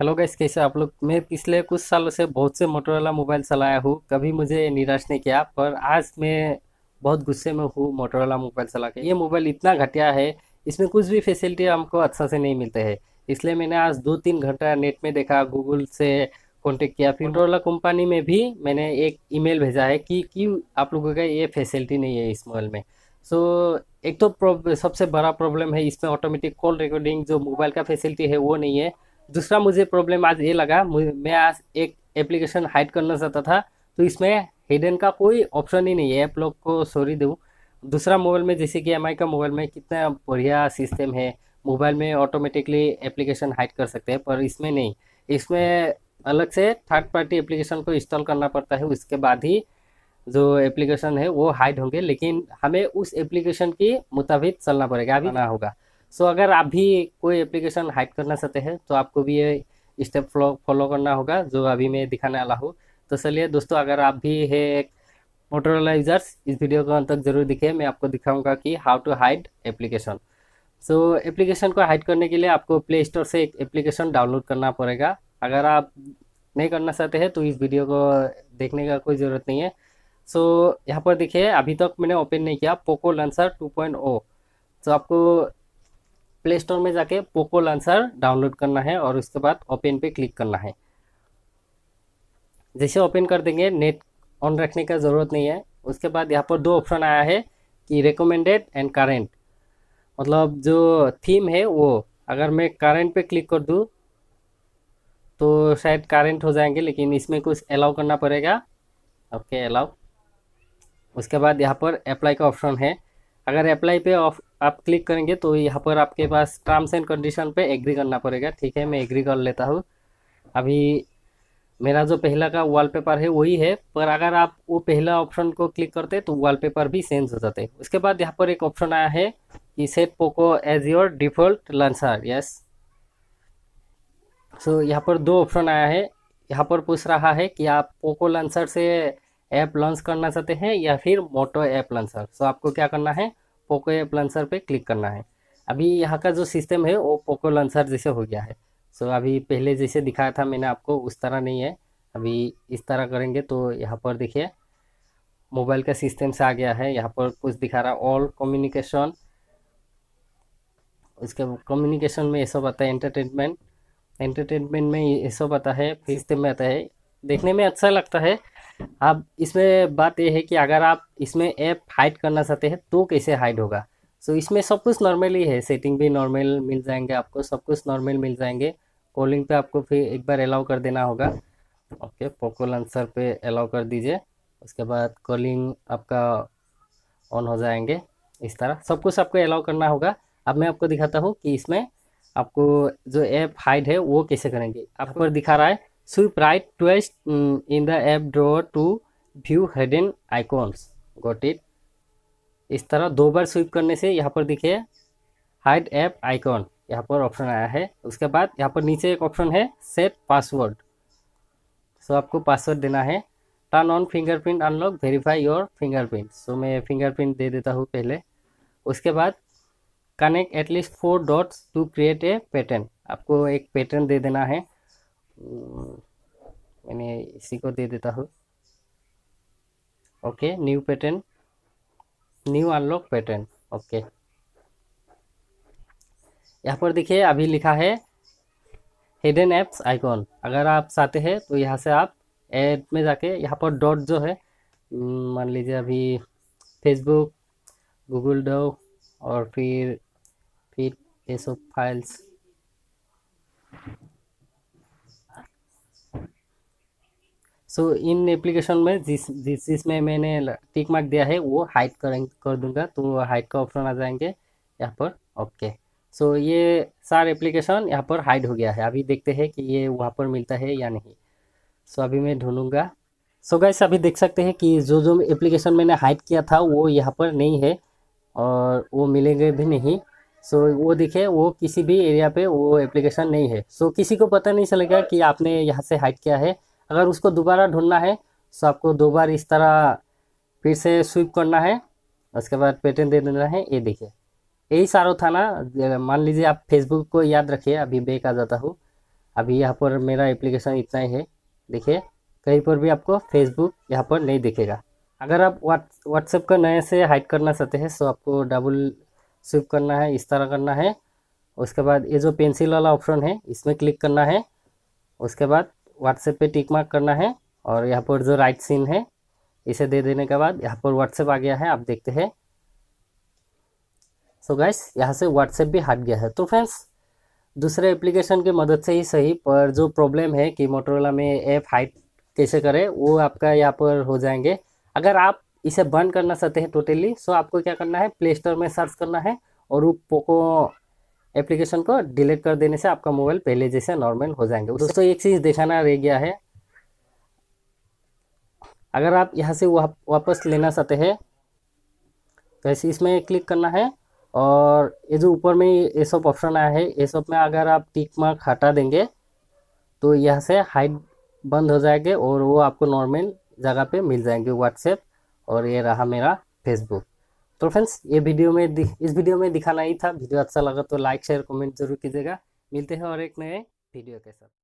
Hello guys कैसे आप लोग मैं पिछले कुछ सालों से बहुत से मोटोरोला मोबाइल चलाया हूँ कभी मुझे निराश नहीं किया पर आज मैं बहुत गुस्से में हूँ मोटोरोला मोबाइल चला के ये मोबाइल इतना घटिया है इसमें कुछ भी फैसिलिटी हमको अच्छा से नहीं मिलते हैं इसलिए मैंने आज दो तीन घंटा नेट में देखा गूगल से कॉन्टेक्ट किया फिर मोटोरोला कंपनी में भी मैंने एक ईमेल भेजा है कि क्यों आप लोगों का ये फैसिलिटी नहीं है इस मोबाइल में सो so, एक तो सबसे बड़ा प्रॉब्लम है इसमें ऑटोमेटिक कॉल रिकॉर्डिंग जो मोबाइल का फैसिलिटी है वो नहीं है दूसरा मुझे प्रॉब्लम आज ये लगा मैं आज एक एप्लीकेशन हाइड करना चाहता था तो इसमें हिडन का कोई ऑप्शन ही नहीं है ऐप लोग को सॉरी दूँ दूसरा मोबाइल में जैसे कि एम का मोबाइल में कितना बढ़िया सिस्टम है मोबाइल में ऑटोमेटिकली एप्लीकेशन हाइड कर सकते हैं पर इसमें नहीं इसमें अलग से थर्ड पार्टी एप्लीकेशन को इंस्टॉल करना पड़ता है उसके बाद ही जो एप्लीकेशन है वो हाइड होंगे लेकिन हमें उस एप्लीकेशन के मुताबिक चलना पड़ेगा अभी ना होगा सो so, अगर आप भी कोई एप्लीकेशन हाइक करना चाहते हैं तो आपको भी ये स्टेप फॉलो करना होगा जो अभी मैं दिखाने वाला हूँ तो चलिए दोस्तों अगर आप भी है एक मोटरलाइजर्स यूजर्स इस वीडियो को अंत तक जरूर दिखे मैं आपको दिखाऊंगा कि how to hide application so application को हाइड करने के लिए आपको प्ले स्टोर से एक एप्लीकेशन डाउनलोड करना पड़ेगा अगर आप नहीं करना चाहते हैं तो इस वीडियो को देखने का कोई ज़रूरत नहीं है सो so, यहाँ पर देखिए अभी तक मैंने ओपन नहीं किया पोको लंसर 2.0 तो so, आपको प्ले स्टोर में जाके पोको लॉन्चर डाउनलोड करना है और उसके बाद ओपन पे क्लिक करना है जैसे ओपन कर देंगे नेट ऑन रखने का ज़रूरत नहीं है उसके बाद यहाँ पर दो ऑप्शन आया है कि रिकमेंडेड एंड करेंट मतलब जो थीम है वो अगर मैं करेंट पे क्लिक कर दूँ तो शायद करेंट हो जाएंगे लेकिन इसमें कुछ अलाउ करना पड़ेगा ओके अलाउ उसके बाद यहाँ पर अप्लाई का ऑप्शन है अगर अप्लाई पे ऑफ आप क्लिक करेंगे तो यहाँ पर आपके पास टर्म्स एंड कंडीशन पे एग्री करना पड़ेगा ठीक है मैं एग्री कर लेता हूँ अभी मेरा जो पहला का वॉलपेपर है वही है पर अगर आप वो पहला ऑप्शन को क्लिक करते तो वॉलपेपर भी चेंज हो जाते उसके बाद यहाँ पर एक ऑप्शन आया है कि set Poco as your default launcher yes so यहाँ पर दो ऑप्शन आया है यहाँ पर पूछ रहा है कि आप पोको लंसर से ऐप लॉन्च करना चाहते हैं या फिर मोटो ऐप लॉन्चर सो आपको क्या करना है पोको ऐप लॉन्चर पे क्लिक करना है अभी यहाँ का जो सिस्टम है वो पोको लॉन्चर जैसे हो गया है सो अभी पहले जैसे दिखाया था मैंने आपको उस तरह नहीं है अभी इस तरह करेंगे तो यहाँ पर देखिए मोबाइल का सिस्टम से आ गया है यहाँ पर कुछ दिखा रहा ऑल कम्युनिकेशन उसके कम्युनिकेशन में ये सब आता है एंटरटेनमेंट एंटरटेनमेंट में ये सब आता है सिस्टम में आता है देखने में अच्छा लगता है अब इसमें बात यह है कि अगर आप इसमें ऐप हाइड करना चाहते हैं तो कैसे हाइड होगा सो so, इसमें सब कुछ नॉर्मल ही है सेटिंग भी नॉर्मल मिल जाएंगे आपको सब कुछ नॉर्मल मिल जाएंगे कॉलिंग पे आपको फिर एक बार अलाउ कर देना होगा ओके पोको लंसर पे अलाउ कर दीजिए उसके बाद कॉलिंग आपका ऑन हो जाएंगे इस तरह सब कुछ आपको अलाउ करना होगा अब मैं आपको दिखाता हूँ कि इसमें आपको जो ऐप हाइड है वो कैसे करेंगे आपको हाँ। दिखा रहा है Swipe right twice um, in the app drawer to view hidden icons. Got it? इस तरह दो बार स्विप करने से यहाँ पर देखिए हाइड ऐप आइकॉन यहाँ पर ऑप्शन आया है उसके बाद यहाँ पर नीचे एक ऑप्शन है सेट पासवर्ड सो आपको पासवर्ड देना है turn on fingerprint unlock verify your fingerprint so मैं फिंगरप्रिंट दे देता हूँ पहले उसके बाद connect at least four dots to create a pattern आपको एक पैटर्न दे देना है मैंने इसी को दे देता हूँ okay new pattern new unlock pattern okay यहाँ पर देखिए अभी लिखा है हिडन एप्स आइकॉन अगर आप चाहते हैं तो यहाँ से आप एड में जाके यहाँ पर डॉट जो है हम्म, मान लीजिए अभी फेसबुक गूगल डो और फिर फिर ये सब फाइल्स सो so, इन एप्लीकेशन में जिस जिस जिसमें मैंने टिक मार्क दिया है वो हाइट करें कर दूंगा तो हाइट का ऑप्शन आ जाएंगे यहाँ पर ओके सो so, ये सारे एप्लीकेशन यहाँ पर हाइड हो गया है अभी देखते हैं कि ये वहाँ पर मिलता है या नहीं सो so, अभी मैं ढूंढूंगा सो so, गाइस अभी देख सकते हैं कि जो जो एप्लीकेशन मैंने हाइड किया था वो यहाँ पर नहीं है और वो मिलेंगे भी नहीं सो so, वो देखे वो किसी भी एरिया पे वो एप्लीकेशन नहीं है सो so, किसी को पता नहीं चलेगा कि आपने यहाँ से हाइड किया है अगर उसको दोबारा ढूंढना है सो तो आपको दो बार इस तरह फिर से स्वीप करना है उसके बाद पेटेंट दे देना है ये देखिए यही सारो था ना मान लीजिए आप फेसबुक को याद रखिए अभी बेक आ जाता हूँ अभी यहाँ पर मेरा एप्लीकेशन इतना ही है देखिए कहीं पर भी आपको फेसबुक यहाँ पर नहीं दिखेगा अगर आप व्हाट्सएप का नए से हाइड करना चाहते हैं सो तो आपको डबल स्विप करना है इस तरह करना है उसके बाद ये जो पेंसिल वाला ऑप्शन है इसमें क्लिक करना है उसके बाद व्हाट्सएप पे टिक मार्क करना है और यहाँ पर जो राइट सीन है इसे दे देने के बाद यहाँ पर व्हाट्सएप आ गया है आप देखते हैं सो गाइस यहाँ से व्हाट्सएप भी हट गया है तो फ्रेंड्स दूसरे एप्लीकेशन की मदद से ही सही पर जो प्रॉब्लम है कि मोटरोला में ऐप हाइट कैसे करें वो आपका यहाँ पर हो जाएंगे अगर आप इसे बंद करना चाहते हैं टोटली सो आपको क्या करना है प्ले स्टोर में सर्च करना है और वो पोको एप्लीकेशन को डिलीट कर देने से आपका मोबाइल पहले जैसे नॉर्मल हो जाएंगे दोस्तों एक चीज़ दिखाना रह गया है अगर आप यहाँ से वापस लेना चाहते हैं तो ऐसे इसमें क्लिक करना है और ये जो ऊपर में ये सब ऑप्शन आया है ये सब में अगर आप टिक मार्क हटा देंगे तो यहाँ से हाइट बंद हो जाएंगे और वो आपको नॉर्मल जगह पे मिल जाएंगे व्हाट्सएप और ये रहा मेरा फेसबुक तो फ्रेंड्स ये वीडियो में इस वीडियो में दिखाना ही था वीडियो अच्छा लगा तो लाइक शेयर कमेंट जरूर कीजिएगा मिलते हैं और एक नए वीडियो के साथ